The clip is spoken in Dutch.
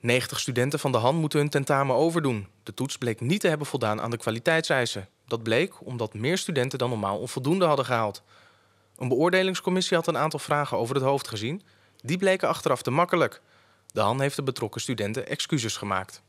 90 studenten van de HAN moeten hun tentamen overdoen. De toets bleek niet te hebben voldaan aan de kwaliteitseisen. Dat bleek omdat meer studenten dan normaal onvoldoende hadden gehaald. Een beoordelingscommissie had een aantal vragen over het hoofd gezien. Die bleken achteraf te makkelijk. De HAN heeft de betrokken studenten excuses gemaakt.